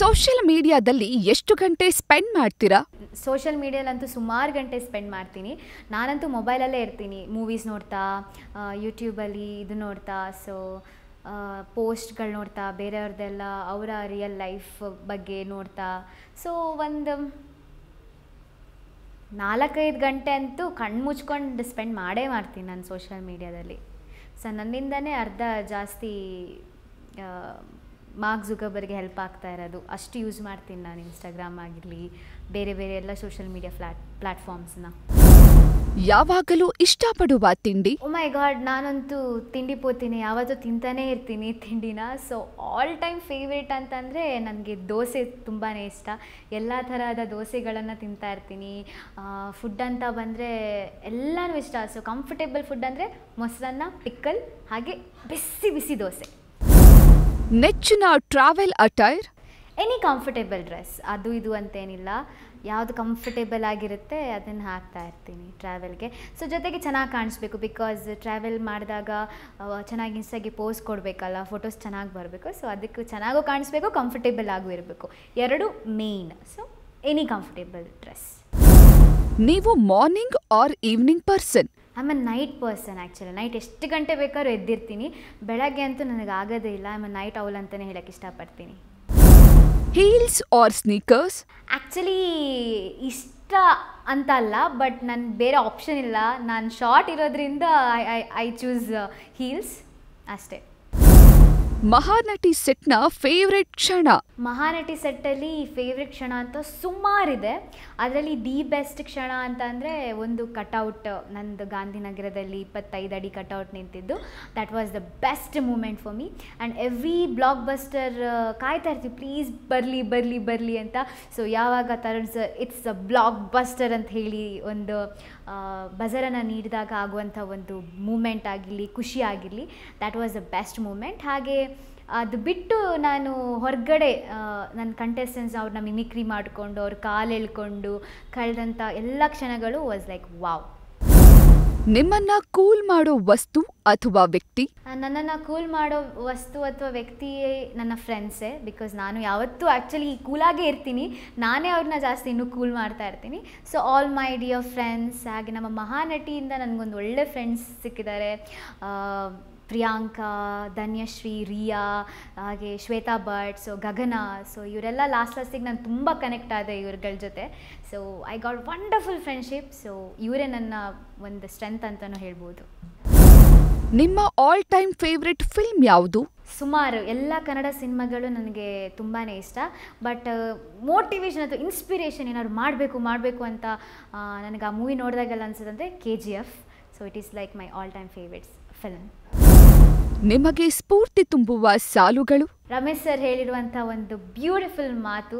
social ಮೀಡಿಯಾದಲ್ಲಿ ಎಷ್ಟು ಗಂಟೆ ಸ್ಪೆಂಡ್ ಮಾಡ್ತೀರಾ ಸೋಷಿಯಲ್ ಮೀಡಿಯಾಲಂತೂ ಸುಮಾರು ಗಂಟೆ ಸ್ಪೆಂಡ್ ಮಾಡ್ತೀನಿ ನಾನಂತೂ ಮೊಬೈಲಲ್ಲೇ ಇರ್ತೀನಿ ಮೂವೀಸ್ ನೋಡ್ತಾ ಯೂಟ್ಯೂಬಲ್ಲಿ ಇದು ನೋಡ್ತಾ ಸೊ ಪೋಸ್ಟ್ಗಳು ನೋಡ್ತಾ ಬೇರೆಯವ್ರದ್ದೆಲ್ಲ ಅವರ ರಿಯಲ್ ಲೈಫ್ ಬಗ್ಗೆ ನೋಡ್ತಾ ಸೊ ಒಂದು ನಾಲ್ಕೈದು ಗಂಟೆ ಅಂತೂ ಕಣ್ಣು ಮುಚ್ಕೊಂಡು ಸ್ಪೆಂಡ್ ಮಾಡೇ ಮಾಡ್ತೀನಿ ನಾನು ಸೋಷಿಯಲ್ ಮೀಡಿಯಾದಲ್ಲಿ ಸೊ ನನ್ನಿಂದನೇ ಅರ್ಧ ಜಾಸ್ತಿ ಮಾರ್ಕ್ ಜುಗಬರ್ಗೆ ಹೆಲ್ಪ್ ಆಗ್ತಾ ಇರೋದು ಅಷ್ಟು ಯೂಸ್ ಮಾಡ್ತೀನಿ ನಾನು ಇನ್ಸ್ಟಾಗ್ರಾಮ್ ಆಗಿರಲಿ ಬೇರೆ ಬೇರೆ ಎಲ್ಲ ಸೋಷಿಯಲ್ ಮೀಡಿಯಾ ಫ್ಲಾಟ್ ಪ್ಲಾಟ್ಫಾರ್ಮ್ಸ್ನ ಯಾವಾಗಲೂ ಇಷ್ಟಪಡುವ ತಿಂಡಿ ಮೈ oh ಗಾಡ್ ನಾನಂತೂ ತಿಂಡಿ ಪೋತೀನಿ ಯಾವತ್ತೂ ತಿಂತಾನೇ ಇರ್ತೀನಿ ತಿಂಡಿನ ಸೊ ಆಲ್ ಟೈಮ್ ಫೇವ್ರೇಟ್ ಅಂತಂದರೆ ನನಗೆ ದೋಸೆ ತುಂಬಾ ಇಷ್ಟ ಎಲ್ಲ ಥರದ ದೋಸೆಗಳನ್ನು ತಿಂತಾ ಇರ್ತೀನಿ ಫುಡ್ ಅಂತ ಬಂದರೆ ಎಲ್ಲನೂ ಇಷ್ಟ ಸೊ ಕಂಫರ್ಟೇಬಲ್ ಫುಡ್ ಅಂದರೆ ಮೊಸರನ್ನ ಪಿಕ್ಕಲ್ ಹಾಗೆ ಬಿಸಿ ಬಿಸಿ ದೋಸೆ ನೆಚ್ಚಿನ travel attire any comfortable dress ಅದು ಇದು ಅಂತೇನಿಲ್ಲ ಯಾವುದು ಕಂಫರ್ಟೇಬಲ್ ಆಗಿರುತ್ತೆ ಅದನ್ನು ಹಾಕ್ತಾ ಇರ್ತೀನಿ ಟ್ರಾವೆಲ್ಗೆ ಸೊ ಜೊತೆಗೆ ಚೆನ್ನಾಗಿ ಕಾಣಿಸ್ಬೇಕು ಬಿಕಾಸ್ ಟ್ರಾವೆಲ್ ಮಾಡಿದಾಗ ಚೆನ್ನಾಗಿ ಇನ್ಸ್ಟಾಗಿ ಪೋಸ್ ಕೊಡಬೇಕಲ್ಲ ಫೋಟೋಸ್ ಚೆನ್ನಾಗಿ ಬರಬೇಕು ಸೊ ಅದಕ್ಕೆ ಚೆನ್ನಾಗೂ ಕಾಣಿಸ್ಬೇಕು ಕಂಫರ್ಟೇಬಲ್ ಆಗು ಇರಬೇಕು ಎರಡು main so any comfortable dress ನೀವು morning or evening person am a night person actually night ಎಷ್ಟು ಗಂಟೆ ಬೇಕಾದ್ರೂ ಎದ್ದಿರ್ತೀನಿ ಬೆಳಗ್ಗೆ ಅಂತೂ ನನಗೆ ಆಗೋದೇ ಇಲ್ಲ ಆಮ್ ಎ ನೈಟ್ ಅವಲ್ ಅಂತಲೇ ಹೇಳೋಕ್ಕೆ ಇಷ್ಟಪಡ್ತೀನಿ ಹೀಲ್ಸ್ ಆರ್ ಸ್ನೀಕರ್ಸ್ ಆ್ಯಕ್ಚುಲಿ ಇಷ್ಟ ಅಂತ ಅಲ್ಲ ಬಟ್ ನನ್ನ ಬೇರೆ ಆಪ್ಷನ್ ಇಲ್ಲ ನಾನು ಶಾರ್ಟ್ ಇರೋದ್ರಿಂದ I I I choose heels ಅಷ್ಟೇ ಮಹಾನಟಿ ಸೆಟ್ನ ಫೇವ್ರೆಟ್ ಕ್ಷಣ ಮಹಾನಟಿ ಸೆಟ್ಟಲ್ಲಿ ಫೇವ್ರೆಟ್ ಕ್ಷಣ ಅಂತ ಸುಮಾರಿದೆ ಅದರಲ್ಲಿ ದಿ ಬೆಸ್ಟ್ ಕ್ಷಣ ಅಂತ ಅಂದರೆ ಒಂದು ಕಟೌಟ್ ನಂದು ಗಾಂಧಿನಗರದಲ್ಲಿ ಇಪ್ಪತ್ತೈದು ಅಡಿ ಕಟೌಟ್ ನಿಂತಿದ್ದು that was the best moment for me and every blockbuster ಕಾಯ್ತಾ ಇರ್ತೀವಿ ಪ್ಲೀಸ್ ಬರಲಿ ಬರಲಿ ಬರಲಿ ಅಂತ ಸೊ ಯಾವಾಗ Tarun sir it's a blockbuster ಅಂತ ಹೇಳಿ ಒಂದು ಬಜರನ್ನು ನೀಡಿದಾಗ ಆಗುವಂಥ ಒಂದು ಮೂಮೆಂಟ್ ಆಗಿರಲಿ ಖುಷಿ ಆಗಿರಲಿ that was the best moment ಹಾಗೆ ಅದು ಬಿಟ್ಟು ನಾನು ಹೊರಗಡೆ ನನ್ನ ಕಂಟೆಸ್ಟೆಂಟ್ಸ್ ಅವ್ರನ್ನ ಮಿಮಿಕ್ರಿ ಮಾಡಿಕೊಂಡು ಅವ್ರ ಕಾಲು ಎಳ್ಕೊಂಡು ಕಳೆದಂಥ ಎಲ್ಲ ಕ್ಷಣಗಳು ವಾಸ್ ಲೈಕ್ ವಾವ್ ನಿಮ್ಮನ್ನ ಕೂಲ್ ಮಾಡೋ ವಸ್ತು ಅಥವಾ ವ್ಯಕ್ತಿ ನನ್ನನ್ನು ಕೂಲ್ ಮಾಡೋ ವಸ್ತು ಅಥವಾ ವ್ಯಕ್ತಿಯೇ ನನ್ನ ಫ್ರೆಂಡ್ಸೇ ಬಿಕಾಸ್ ನಾನು ಯಾವತ್ತೂ ಆ್ಯಕ್ಚುಲಿ ಕೂಲಾಗೇ ಇರ್ತೀನಿ ನಾನೇ ಅವ್ರನ್ನ ಜಾಸ್ತಿ ಇನ್ನೂ ಕೂಲ್ ಮಾಡ್ತಾ ಇರ್ತೀನಿ so all my dear friends ಹಾಗೆ ನಮ್ಮ ಮಹಾನಟಿಯಿಂದ ನನಗೊಂದು ಒಳ್ಳೆ ಫ್ರೆಂಡ್ಸ್ ಸಿಕ್ಕಿದ್ದಾರೆ ಪ್ರಿಯಾಂಕಾ ಧನ್ಯಶ್ರೀ ರಿಯಾ ಹಾಗೆ ಶ್ವೇತಾ ಭಟ್ ಸೊ ಗಗನ ಸೊ ಇವರೆಲ್ಲ ಲಾಸ್ಟ್ ಲಾಸ್ಟಿಗೆ ನಾನು ತುಂಬ ಕನೆಕ್ಟ್ ಆದೆ ಇವ್ರಗಳ ಜೊತೆ so I got wonderful friendship so ಇವರೇ ನನ್ನ ಒಂದು ಸ್ಟ್ರೆಂತ್ ಅಂತಲೂ ಹೇಳ್ಬೋದು ನಿಮ್ಮ ಆಲ್ ಟೈಮ್ ಫೇವ್ರೆಟ್ ಫಿಲ್ಮ್ ಯಾವುದು ಸುಮಾರು ಎಲ್ಲ ಕನ್ನಡ ಸಿನಿಮಾಗಳು ನನಗೆ ತುಂಬಾ ಇಷ್ಟ ಬಟ್ ಮೋಟಿವೇಶನ್ uh, ಅಥವಾ ಇನ್ಸ್ಪಿರೇಷನ್ ಏನಾದ್ರು ಮಾಡಬೇಕು ಮಾಡಬೇಕು ಅಂತ ನನಗೆ ಆ ಮೂವಿ ನೋಡಿದಾಗೆಲ್ಲ ಅನ್ಸೋದಂದರೆ K G F so it is like my all time favourites film ನಿಮಗೆ ಸ್ಫೂರ್ತಿ ತುಂಬುವ ಸಾಲುಗಳು ರಮೇಶ್ ಸರ್ ಹೇಳಿರುವಂಥ ಒಂದು ಬ್ಯೂಟಿಫುಲ್ ಮಾತು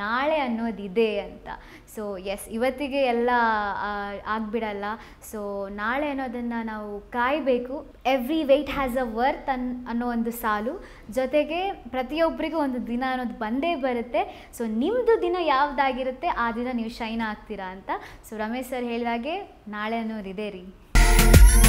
ನಾಳೆ ಅನ್ನೋದಿದೆ ಅಂತ ಸೊ ಎಸ್ ಇವತ್ತಿಗೆ ಎಲ್ಲ ಆಗಿಬಿಡಲ್ಲ ಸೊ ನಾಳೆ ಅನ್ನೋದನ್ನು ನಾವು ಕಾಯಬೇಕು every wait has a worth ಅನ್ ಅನ್ನೋ ಒಂದು ಸಾಲು ಜೊತೆಗೆ ಪ್ರತಿಯೊಬ್ಬರಿಗೂ ಒಂದು ದಿನ ಅನ್ನೋದು ಬಂದೇ ಬರುತ್ತೆ ಸೊ ನಿಮ್ಮದು ದಿನ ಯಾವುದಾಗಿರುತ್ತೆ ಆ ದಿನ ನೀವು ಶೈನ್ ಆಗ್ತೀರಾ ಅಂತ ಸೊ ರಮೇಶ್ ಸರ್ ಹೇಳಿದಾಗೆ ನಾಳೆ ಅನ್ನೋದಿದೆ ರೀ